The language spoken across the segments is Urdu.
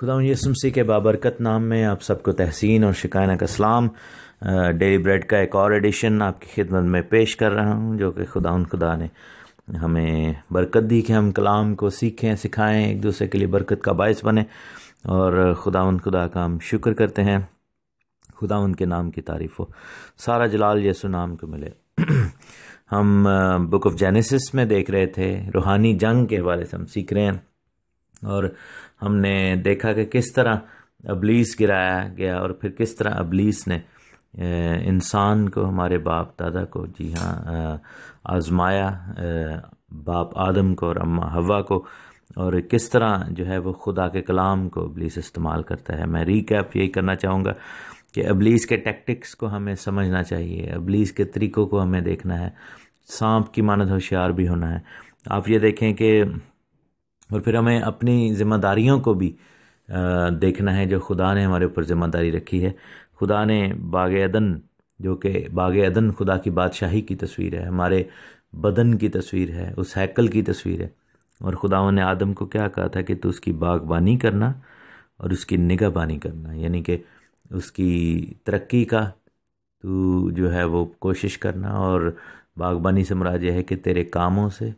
خدا یسم کے بابرکت نام میں آپ سب کو تحسین اور شکائنہ کا سلام ڈیلی بریڈ کا ایک اور ایڈیشن آپ کی خدمت میں پیش کر رہا ہوں جو کہ خدا ان خدا نے ہمیں برکت دی کہ ہم کلام کو سیکھیں سکھائیں ایک دوسرے کے لیے برکت کا باعث بنیں اور خدا ان خدا کا ہم شکر کرتے ہیں خدا ان کے نام کی تعریف ہو سارا جلال یسو نام کو ملے ہم بک آف جینیسس میں دیکھ رہے تھے روحانی جنگ کے حوالے سے ہم سیکھ رہے ہیں اور ہم نے دیکھا کہ کس طرح ابلیس گرایا گیا اور پھر کس طرح ابلیس نے انسان کو ہمارے باپ دادا کو جی ہاں آزمایا باپ آدم کو اور اماں ہوا کو اور کس طرح جو ہے وہ خدا کے کلام کو ابلیس استعمال کرتا ہے میں ریکیپ یہی کرنا چاہوں گا کہ ابلیس کے ٹیکٹکس کو ہمیں سمجھنا چاہیے ابلیس کے طریقوں کو ہمیں دیکھنا ہے سانپ کی مانت ہوشیار بھی ہونا ہے آپ یہ دیکھیں کہ اور پھر ہمیں اپنی ذمہ داریوں کو بھی دیکھنا ہے جو خدا نے ہمارے اوپر ذمہ داری رکھی ہے خدا نے باغ ادن جو کہ باغ ادن خدا کی بادشاہی کی تصویر ہے ہمارے بدن کی تصویر ہے اس ہیکل کی تصویر ہے اور خدا نے آدم کو کیا کہا تھا کہ تو اس کی باغبانی کرنا اور اس کی نگہ بانی کرنا یعنی کہ اس کی ترقی کا تو جو ہے وہ کوشش کرنا اور باغبانی سے مراد یہ ہے کہ تیرے کاموں سے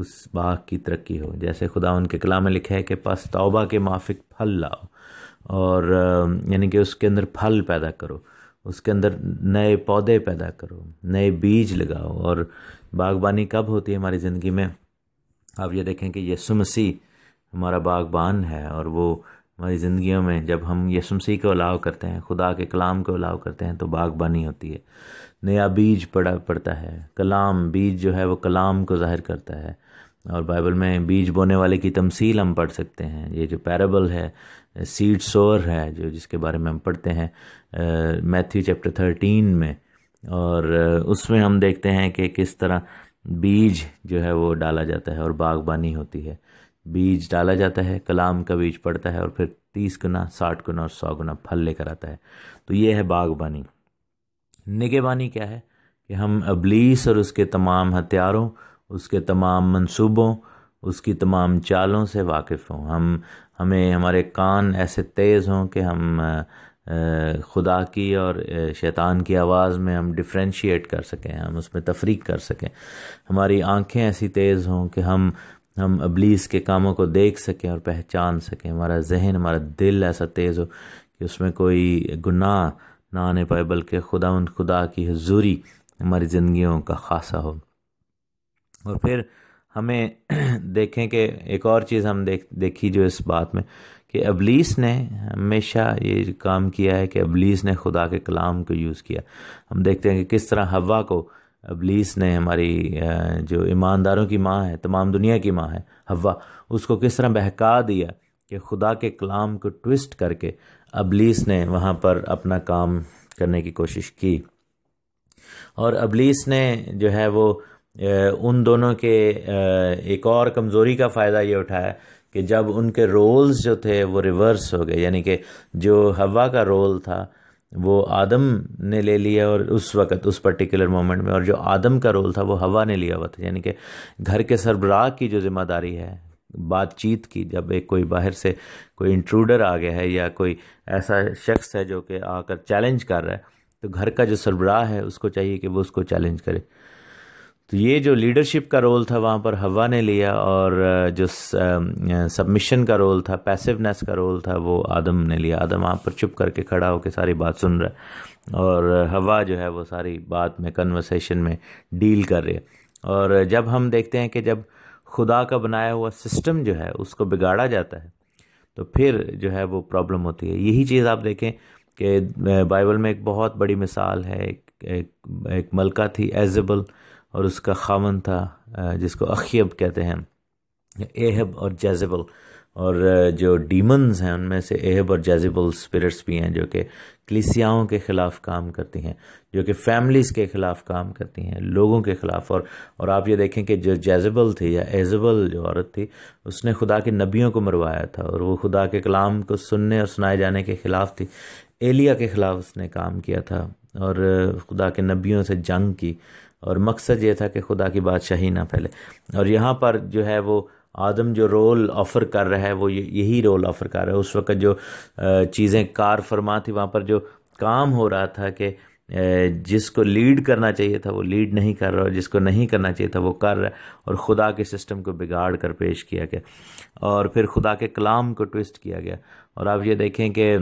اس باغ کی ترقی ہو جیسے خدا ان کے کلام میں لکھا ہے کہ توبہ کے مافق پھل لاؤ اور یعنی کہ اس کے اندر پھل پیدا کرو اس کے اندر نئے پودے پیدا کرو نئے بیج لگاؤ اور باغبانی کب ہوتی ہے ہماری زندگی میں آپ یہ دیکھیں کہ مسیح ہمارا باغبان ہے اور وہ ہماری زندگیوں میں جب ہم مسیح کو الاؤ کرتے ہیں خدا کے کلام کو الاؤ کرتے ہیں تو باغبانی ہوتی ہے نیا بیج پڑا پڑتا ہے کلام بیج جو ہے وہ کلام کو ظاہر کرتا ہے اور بائبل میں بیج بونے والے کی تمثیل ہم پڑھ سکتے ہیں یہ جو پیرابل ہے سیڈ سور ہے جو جس کے بارے میں ہم پڑھتے ہیں میتھیو چیپٹر تھرٹین میں اور اس میں ہم دیکھتے ہیں کہ کس طرح بیج جو ہے وہ ڈالا جاتا ہے اور باغبانی ہوتی ہے بیج ڈالا جاتا ہے کلام کا بیج پڑتا ہے اور پھر تیس گنا ساٹھ گنا اور سو گنا پھل لے کر آتا ہے تو یہ ہے باغبانی نگہبانی بانی کیا ہے کہ ہم ابلیس اور اس کے تمام ہتھیاروں اس کے تمام منصوبوں اس کی تمام چالوں سے واقف ہوں ہم ہمیں ہمارے کان ایسے تیز ہوں کہ ہم خدا کی اور شیطان کی آواز میں ہم ڈفرینشیٹ کر سکیں ہم اس میں تفریق کر سکیں ہماری آنکھیں ایسی تیز ہوں کہ ہم ہم ابلیس کے کاموں کو دیکھ سکیں اور پہچان سکیں ہمارا ذہن ہمارا دل ایسا تیز ہو کہ اس میں کوئی گناہ نہ آنے پائے بلکہ خدا ان خدا کی حضوری ہماری زندگیوں کا خاصہ ہو اور پھر ہمیں دیکھیں کہ ایک اور چیز ہم دیکھی جو اس بات میں کہ ابلیس نے ہمیشہ یہ کام کیا ہے کہ ابلیس نے خدا کے کلام کو یوز کیا ہم دیکھتے ہیں کہ کس طرح ہوا کو ابلیس نے ہماری جو ایمانداروں کی ماں ہے تمام دنیا کی ماں ہے ہوا اس کو کس طرح بہکا دیا کہ خدا کے کلام کو ٹوسٹ کر کے ابلیس نے وہاں پر اپنا کام کرنے کی کوشش کی اور ابلیس نے جو ہے وہ ان دونوں کے ایک اور کمزوری کا فائدہ یہ اٹھایا کہ جب ان کے رولز جو تھے وہ ریورس ہو گئے یعنی کہ جو ہوا کا رول تھا وہ آدم نے لے لیا اور اس وقت اس پرٹیکولر مومنٹ میں اور جو آدم کا رول تھا وہ ہوا نے لیا ہوا تھا یعنی کہ گھر کے سربراہ کی جو ذمہ داری ہے بات چیت کی جب ایک کوئی باہر سے کوئی انٹروڈر آ گیا ہے یا کوئی ایسا شخص ہے جو کہ آ کر چیلنج کر رہا ہے تو گھر کا جو سربراہ ہے اس کو چاہیے کہ وہ اس کو چیلنج کرے تو یہ جو لیڈرشپ کا رول تھا وہاں پر ہوا نے لیا اور جو سبمیشن کا رول تھا پیسونیس کا رول تھا وہ آدم نے لیا آدم وہاں پر چپ کر کے کھڑا ہو کے ساری بات سن رہا ہے اور ہوا جو ہے وہ ساری بات میں کنورسیشن میں ڈیل کر رہے اور جب ہم دیکھتے ہیں کہ جب خدا کا بنایا ہوا سسٹم جو ہے اس کو بگاڑا جاتا ہے تو پھر جو ہے وہ پرابلم ہوتی ہے یہی چیز آپ دیکھیں کہ بائبل میں ایک بہت بڑی مثال ہے ایک ایک ملکہ تھی ایزبل اور اس کا خامن تھا جس کو اخیب کہتے ہیں اہب اور جیزبل اور جو ڈیمنز ہیں ان میں سے اہب اور جیزبل اسپرٹس بھی ہیں جو کہ کلیسیاؤں کے خلاف کام کرتی ہیں جو کہ فیملیز کے خلاف کام کرتی ہیں لوگوں کے خلاف اور اور آپ یہ دیکھیں کہ جو جیزبل تھی یا ایزبل جو عورت تھی اس نے خدا کے نبیوں کو مروایا تھا اور وہ خدا کے کلام کو سننے اور سنائے جانے کے خلاف تھی ایلیا کے خلاف اس نے کام کیا تھا اور خدا کے نبیوں سے جنگ کی اور مقصد یہ تھا کہ خدا کی بادشاہی نہ پھیلے اور یہاں پر جو ہے وہ آدم جو رول آفر کر رہا ہے وہ یہی رول آفر کر رہا ہے اس وقت جو چیزیں کار فرما تھی وہاں پر جو کام ہو رہا تھا کہ جس کو لیڈ کرنا چاہیے تھا وہ لیڈ نہیں کر رہا اور جس کو نہیں کرنا چاہیے تھا وہ کر رہا ہے اور خدا کے سسٹم کو بگاڑ کر پیش کیا گیا اور پھر خدا کے کلام کو ٹوسٹ کیا گیا اور آپ یہ دیکھیں کہ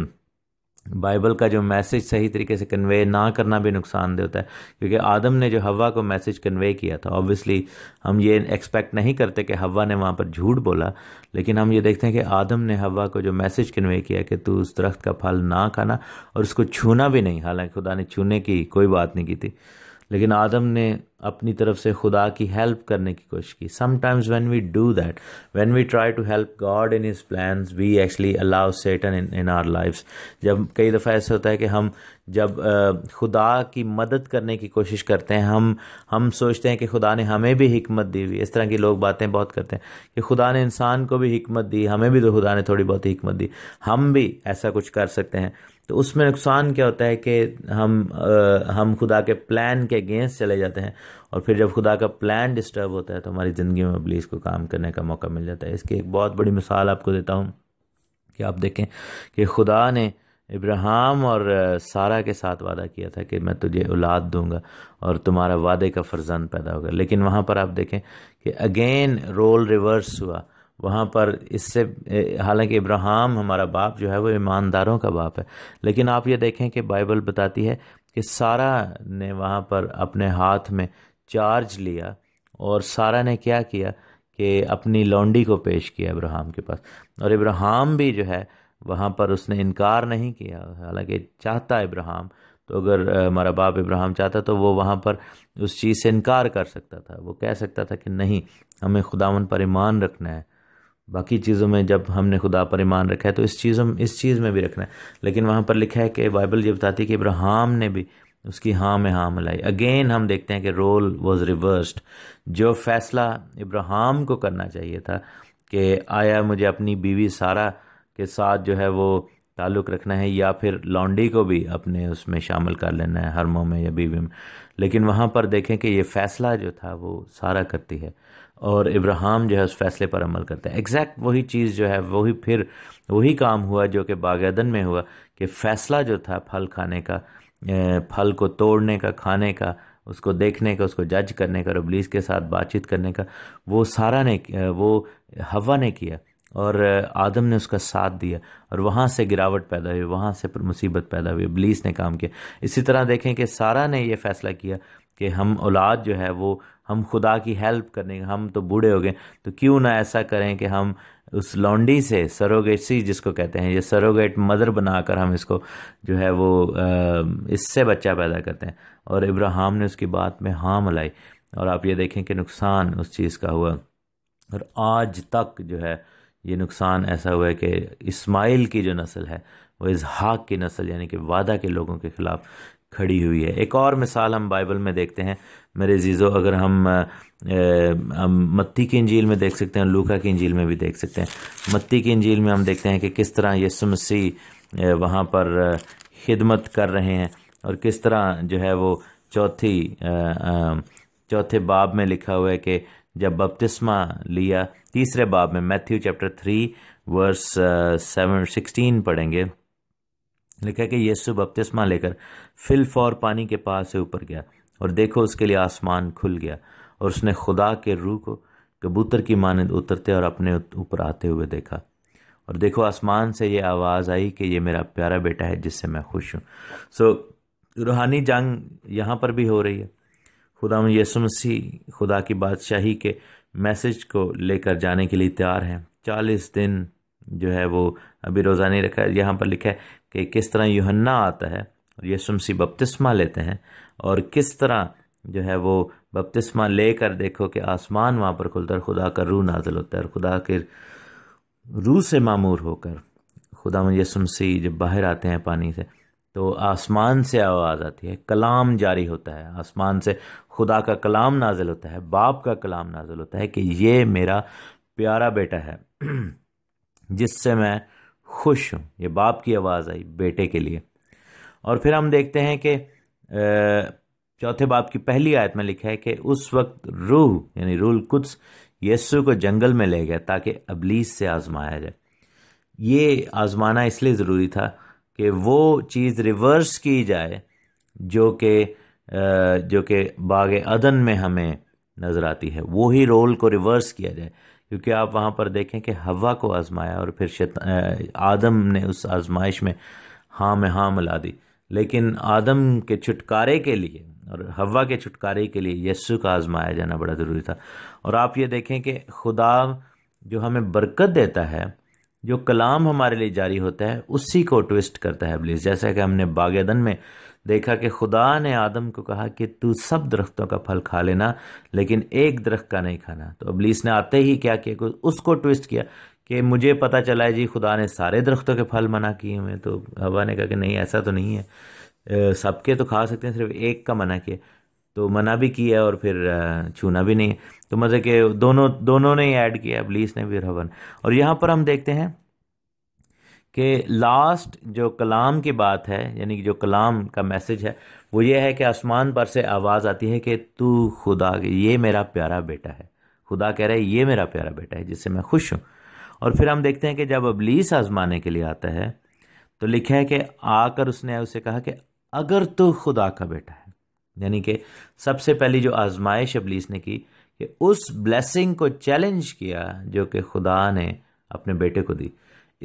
بائبل کا جو میسج صحیح طریقے سے کنوے نہ کرنا بھی نقصان دہ ہوتا ہے کیونکہ آدم نے جو ہوا کو میسج کنوے کیا تھا آبویسلی ہم یہ ایکسپیکٹ نہیں کرتے کہ ہوا نے وہاں پر جھوٹ بولا لیکن ہم یہ دیکھتے ہیں کہ آدم نے ہوا کو جو میسج کنوے کیا کہ تو اس درخت کا پھل نہ کھانا اور اس کو چھونا بھی نہیں حالانکہ خدا نے چھونے کی کوئی بات نہیں کی تھی لیکن آدم نے اپنی طرف سے خدا کی ہیلپ کرنے کی کوشش کی sometimes when we do that when we try to help God in his plans we actually allow Satan in our lives جب کئی دفعہ ایسا ہوتا ہے کہ ہم جب خدا کی مدد کرنے کی کوشش کرتے ہیں ہم ہم سوچتے ہیں کہ خدا نے ہمیں بھی حکمت دی ہوئی اس طرح کی لوگ باتیں بہت کرتے ہیں کہ خدا نے انسان کو بھی حکمت دی ہمیں بھی تو خدا نے تھوڑی بہت حکمت دی ہم بھی ایسا کچھ کر سکتے ہیں تو اس میں نقصان کیا ہوتا ہے کہ ہم ہم خدا کے پلان کے اگینسٹ چلے جاتے ہیں اور پھر جب خدا کا پلان ڈسٹرب ہوتا ہے تو ہماری زندگی میں ابلیس کو کام کرنے کا موقع مل جاتا ہے اس کی ایک بہت بڑی مثال آپ کو دیتا ہوں کہ آپ دیکھیں کہ خدا نے ابراہم اور سارا کے ساتھ وعدہ کیا تھا کہ میں تجھے اولاد دوں گا اور تمہارا وعدے کا فرزند پیدا ہوگا لیکن وہاں پر آپ دیکھیں کہ اگین رول ریورس ہوا وہاں پر اس سے حالانکہ ابراہم ہمارا باپ جو ہے وہ ایمانداروں کا باپ ہے لیکن آپ یہ دیکھیں کہ بائبل بتاتی ہے کہ سارا نے وہاں پر اپنے ہاتھ میں چارج لیا اور سارا نے کیا کیا کہ اپنی لونڈی کو پیش کیا ابراہم کے پاس اور ابراہم بھی جو ہے وہاں پر اس نے انکار نہیں کیا حالانکہ چاہتا ابراہم تو اگر ہمارا باپ ابراہم چاہتا تو وہ وہاں پر اس چیز سے انکار کر سکتا تھا وہ کہہ سکتا تھا کہ نہیں ہمیں خداون پر ایمان رکھنا ہے باقی چیزوں میں جب ہم نے خدا پر ایمان رکھا ہے تو اس چیزوں اس چیز میں بھی رکھنا ہے لیکن وہاں پر لکھا ہے کہ بائبل یہ بتاتی ہے کہ ابراہم نے بھی اس کی ہاں میں ہاں ملائی اگین ہم دیکھتے ہیں کہ رول واز ریورسڈ جو فیصلہ ابراہم کو کرنا چاہیے تھا کہ آیا مجھے اپنی بیوی سارہ کے ساتھ جو ہے وہ تعلق رکھنا ہے یا پھر لانڈی کو بھی اپنے اس میں شامل کر لینا ہے ہر میں یا بیوی میں لیکن وہاں پر دیکھیں کہ یہ فیصلہ جو تھا وہ سارا کرتی ہے اور ابراہم جو ہے اس فیصلے پر عمل کرتا ہے ایگزیکٹ وہی چیز جو ہے وہی پھر وہی کام ہوا جو کہ باغیدن میں ہوا کہ فیصلہ جو تھا پھل کھانے کا پھل کو توڑنے کا کھانے کا اس کو دیکھنے کا اس کو جج کرنے کا اور کے ساتھ بات چیت کرنے کا وہ سارا نے وہ ہوا نے کیا اور آدم نے اس کا ساتھ دیا اور وہاں سے گراوٹ پیدا ہوئی وہاں سے پر مصیبت پیدا ہوئی ابلیس نے کام کیا اسی طرح دیکھیں کہ سارا نے یہ فیصلہ کیا کہ ہم اولاد جو ہے وہ ہم خدا کی ہیلپ کرنے ہم تو بوڑھے ہو گئے تو کیوں نہ ایسا کریں کہ ہم اس لونڈی سے سروگیسی جس کو کہتے ہیں یہ سروگیٹ مدر بنا کر ہم اس کو جو ہے وہ اس سے بچہ پیدا کرتے ہیں اور ابراہم نے اس کی بات میں ہاں ملائی اور آپ یہ دیکھیں کہ نقصان اس چیز کا ہوا اور آج تک جو ہے یہ نقصان ایسا ہوا ہے کہ اسماعیل کی جو نسل ہے وہ اظہاق کی نسل یعنی کہ وعدہ کے لوگوں کے خلاف کھڑی ہوئی ہے ایک اور مثال ہم بائبل میں دیکھتے ہیں میرے زیزو اگر ہم متی کی انجیل میں دیکھ سکتے ہیں لوکا کی انجیل میں بھی دیکھ سکتے ہیں متی کی انجیل میں ہم دیکھتے ہیں کہ کس طرح یہ سمسی وہاں پر خدمت کر رہے ہیں اور کس طرح جو ہے وہ چوتھی چوتھے باب میں لکھا ہوا ہے کہ جب بپتسمہ لیا تیسرے باب میں Matthew chapter three verse seven sixteen پڑھیں گے لکھا کہ یسو بپتسمہ لے کر فل فور پانی کے پاس سے اوپر گیا اور دیکھو اس کے لیے آسمان کھل گیا اور اس نے خدا کے روح کو کبوتر کی مانند اترتے اور اپنے اوپر آتے ہوئے دیکھا اور دیکھو آسمان سے یہ آواز آئی کہ یہ میرا پیارا بیٹا ہے جس سے میں خوش ہوں سو روحانی جنگ یہاں پر بھی ہو رہی ہے خدا میں مسیح خدا کی بادشاہی کے میسج کو لے کر جانے کے لیے تیار ہیں چالیس دن جو ہے وہ ابھی نہیں رکھا یہاں پر لکھا ہے کہ کس طرح یوہنا آتا ہے اور یہ سمسی بپتسمہ لیتے ہیں اور کس طرح جو ہے وہ بپتسمہ لے کر دیکھو کہ آسمان وہاں پر کھلتا ہے خدا کا روح نازل ہوتا ہے اور خدا کے روح سے معمور ہو کر خدا میں سمسی جب باہر آتے ہیں پانی سے تو آسمان سے آواز آتی ہے کلام جاری ہوتا ہے آسمان سے خدا کا کلام نازل ہوتا ہے باپ کا کلام نازل ہوتا ہے کہ یہ میرا پیارا بیٹا ہے جس سے میں خوش ہوں یہ باپ کی آواز آئی بیٹے کے لیے اور پھر ہم دیکھتے ہیں کہ چوتھے باپ کی پہلی آیت میں لکھا ہے کہ اس وقت روح یعنی روح القدس یسو کو جنگل میں لے گیا تاکہ ابلیس سے آزمایا جائے یہ آزمانا اس لیے ضروری تھا کہ وہ چیز ریورس کی جائے جو کہ جو کہ باغ عدن میں ہمیں نظر آتی ہے وہی رول کو ریورس کیا جائے کیونکہ آپ وہاں پر دیکھیں کہ ہوا کو آزمایا اور پھر آدم نے اس آزمائش میں ہاں میں ہاں ملا دی لیکن آدم کے چھٹکارے کے لیے اور ہوا کے چھٹکارے کے لیے یسو کا آزمایا جانا بڑا ضروری تھا اور آپ یہ دیکھیں کہ خدا جو ہمیں برکت دیتا ہے جو کلام ہمارے لیے جاری ہوتا ہے اسی کو ٹوسٹ کرتا ہے ابلیس جیسا کہ ہم نے باغن میں دیکھا کہ خدا نے آدم کو کہا کہ تو سب درختوں کا پھل کھا لینا لیکن ایک درخت کا نہیں کھانا تو ابلیس نے آتے ہی کیا کیا اس کو ٹوسٹ کیا کہ مجھے پتہ چلا ہے جی خدا نے سارے درختوں کے پھل منع کیے ہوئے تو ہوا نے کہا کہ نہیں ایسا تو نہیں ہے سب کے تو کھا سکتے ہیں صرف ایک کا منع کیا تو منع بھی کیا اور پھر چھونا بھی نہیں تو مزے کہ دونوں دونوں نے ہی ایڈ کیا ابلیس نے بھی رہون اور یہاں پر ہم دیکھتے ہیں کہ لاسٹ جو کلام کی بات ہے یعنی کہ جو کلام کا میسج ہے وہ یہ ہے کہ آسمان پر سے آواز آتی ہے کہ تو خدا یہ میرا پیارا بیٹا ہے خدا کہہ رہا ہے یہ میرا پیارا بیٹا ہے جس سے میں خوش ہوں اور پھر ہم دیکھتے ہیں کہ جب ابلیس آزمانے کے لیے آتا ہے تو لکھا ہے کہ آ کر اس نے اسے کہا کہ اگر تو خدا کا بیٹا ہے یعنی کہ سب سے پہلی جو آزمائش ابلیس نے کی کہ اس بلیسنگ کو چیلنج کیا جو کہ خدا نے اپنے بیٹے کو دی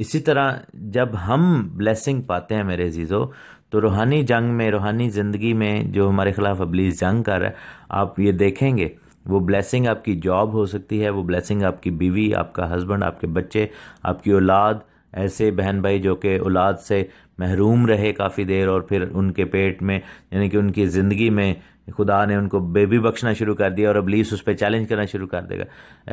اسی طرح جب ہم بلیسنگ پاتے ہیں میرے عزیزو تو روحانی جنگ میں روحانی زندگی میں جو ہمارے خلاف ابلیس جنگ کر رہا ہے آپ یہ دیکھیں گے وہ بلیسنگ آپ کی جاب ہو سکتی ہے وہ بلیسنگ آپ کی بیوی آپ کا ہسبینڈ آپ کے بچے آپ کی اولاد ایسے بہن بھائی جو کہ اولاد سے محروم رہے کافی دیر اور پھر ان کے پیٹ میں یعنی کہ ان کی زندگی میں خدا نے ان کو بیبی بخشنا شروع کر دیا اور ابلیس اس پہ چیلنج کرنا شروع کر دے گا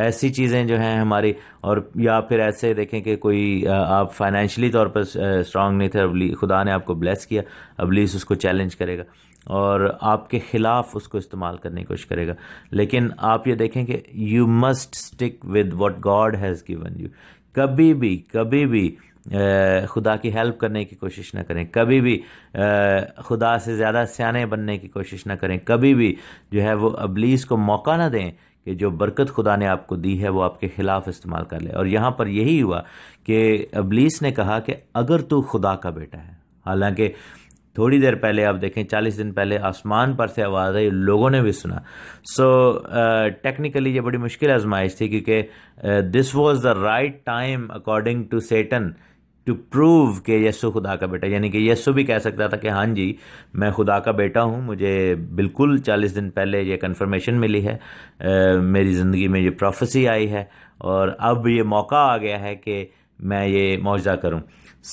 ایسی چیزیں جو ہیں ہماری اور یا پھر ایسے دیکھیں کہ کوئی آپ فائنینشلی طور پر اسٹرانگ نہیں تھے خدا نے آپ کو بلیس کیا ابلیس اس کو چیلنج کرے گا اور آپ کے خلاف اس کو استعمال کرنے کی کوشش کرے گا لیکن آپ یہ دیکھیں کہ you must stick with what God has given you کبھی بھی کبھی بھی خدا کی ہیلپ کرنے کی کوشش نہ کریں کبھی بھی خدا سے زیادہ سیانے بننے کی کوشش نہ کریں کبھی بھی جو ہے وہ ابلیس کو موقع نہ دیں کہ جو برکت خدا نے آپ کو دی ہے وہ آپ کے خلاف استعمال کر لے اور یہاں پر یہی ہوا کہ ابلیس نے کہا کہ اگر تو خدا کا بیٹا ہے حالانکہ تھوڑی دیر پہلے آپ دیکھیں چالیس دن پہلے آسمان پر سے آواز آئی لوگوں نے بھی سنا سو ٹیکنیکلی یہ بڑی مشکل آزمائش تھی کیونکہ this was the right time according to Satan to prove کہ یسو خدا کا بیٹا یعنی کہ یسو بھی کہہ سکتا تھا کہ ہاں جی میں خدا کا بیٹا ہوں مجھے بالکل چالیس دن پہلے یہ کنفرمیشن ملی ہے میری زندگی میں یہ پروفیسی آئی ہے اور اب یہ موقع آ گیا ہے کہ میں یہ معاوضہ کروں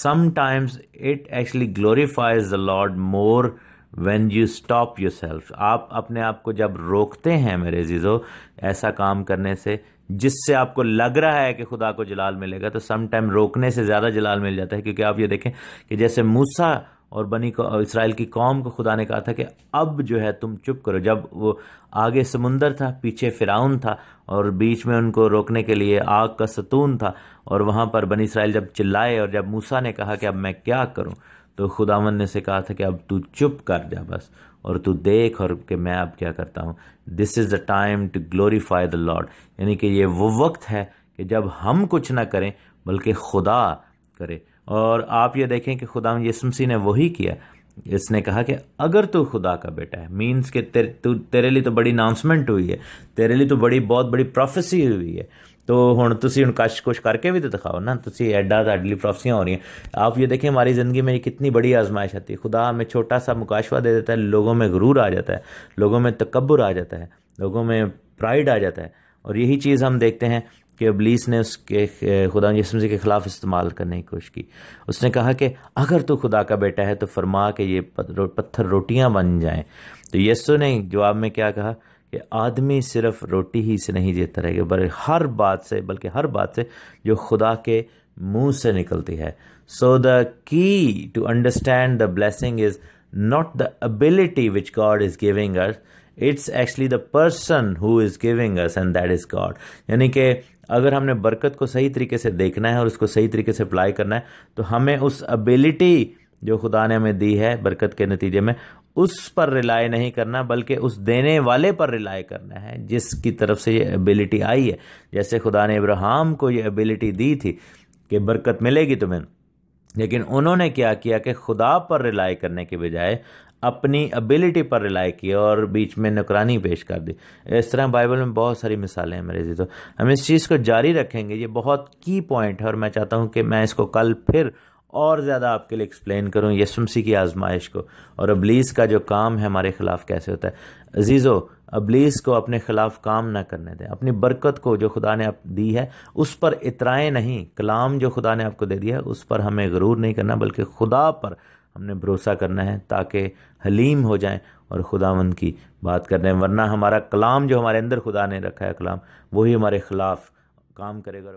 sometimes it actually glorifies the Lord more when you stop yourself آپ اپنے آپ کو جب روکتے ہیں میرے عزیزو ایسا کام کرنے سے جس سے آپ کو لگ رہا ہے کہ خدا کو جلال ملے گا تو سم ٹائم روکنے سے زیادہ جلال مل جاتا ہے کیونکہ آپ یہ دیکھیں کہ جیسے موسا اور بنی اسرائیل کی قوم کو خدا نے کہا تھا کہ اب جو ہے تم چپ کرو جب وہ آگے سمندر تھا پیچھے فراؤن تھا اور بیچ میں ان کو روکنے کے لیے آگ کا ستون تھا اور وہاں پر بنی اسرائیل جب چلائے اور جب موسا نے کہا کہ اب میں کیا کروں تو خدا من نے سے کہا تھا کہ اب تو چپ کر جا بس اور تو دیکھ اور کہ میں اب کیا کرتا ہوں this is the time to glorify the Lord یعنی کہ یہ وہ وقت ہے کہ جب ہم کچھ نہ کریں بلکہ خدا کرے اور آپ یہ دیکھیں کہ خدا یسمسی نے وہی کیا اس نے کہا کہ اگر تو خدا کا بیٹا ہے مینس کہ تیرے لیے تو بڑی اناؤنسمنٹ ہوئی ہے تیرے لیے تو بڑی بہت بڑی پروفیسی ہوئی ہے تو ہوں تھی ان کش کچھ کر کے بھی تو دکھاؤ نا تو ایڈا تیل پروفسیاں ہو رہی ہیں آپ یہ دیکھیں ہماری زندگی یہ کتنی بڑی آزمائش آتی ہے خدا ہمیں چھوٹا سا مکاشوہ دے دیتا ہے لوگوں میں غرور آ جاتا ہے لوگوں میں تکبر آ جاتا ہے لوگوں میں پرائڈ آ جاتا ہے اور یہی چیز ہم دیکھتے ہیں کہ ابلیس نے اس کے خدا یسمز کے خلاف استعمال کرنے کی کوشش کی اس نے کہا کہ اگر تو خدا کا بیٹا ہے تو فرما کہ یہ پتھر روٹیاں بن جائیں تو یسو نے جواب میں کیا کہا کہ آدمی صرف روٹی ہی سے نہیں جیتا رہے گا بلکہ ہر بات سے بلکہ ہر بات سے جو خدا کے منہ سے نکلتی ہے so the key to understand the blessing is not the ability which God is giving us it's actually the person who is giving us and that is God یعنی کہ اگر ہم نے برکت کو صحیح طریقے سے دیکھنا ہے اور اس کو صحیح طریقے سے اپلائی کرنا ہے تو ہمیں اس ابیلٹی جو خدا نے ہمیں دی ہے برکت کے نتیجے میں اس پر رلائے نہیں کرنا بلکہ اس دینے والے پر رلائے کرنا ہے جس کی طرف سے یہ ایبیلٹی آئی ہے جیسے خدا نے ابراہم کو یہ ایبلٹی دی تھی کہ برکت ملے گی تمہیں لیکن انہوں نے کیا کیا کہ خدا پر رلائی کرنے کے بجائے اپنی ابیلٹی پر رلائی کی اور بیچ میں نکرانی پیش کر دی اس طرح بائبل میں بہت ساری مثالیں ہیں میرے جی تو ہم اس چیز کو جاری رکھیں گے یہ بہت کی پوائنٹ ہے اور میں چاہتا ہوں کہ میں اس کو کل پھر اور زیادہ آپ کے لیے ایکسپلین کروں یسمسی کی آزمائش کو اور ابلیس کا جو کام ہے ہمارے خلاف کیسے ہوتا ہے عزیزو ابلیس کو اپنے خلاف کام نہ کرنے دیں اپنی برکت کو جو خدا نے آپ دی ہے اس پر اترائیں نہیں کلام جو خدا نے آپ کو دے دیا ہے اس پر ہمیں غرور نہیں کرنا بلکہ خدا پر ہم نے بھروسہ کرنا ہے تاکہ حلیم ہو جائیں اور خدا مند کی بات کرنے ورنہ ہمارا کلام جو ہمارے اندر خدا نے رکھا ہے کلام وہی ہمارے خلاف کام کرے گا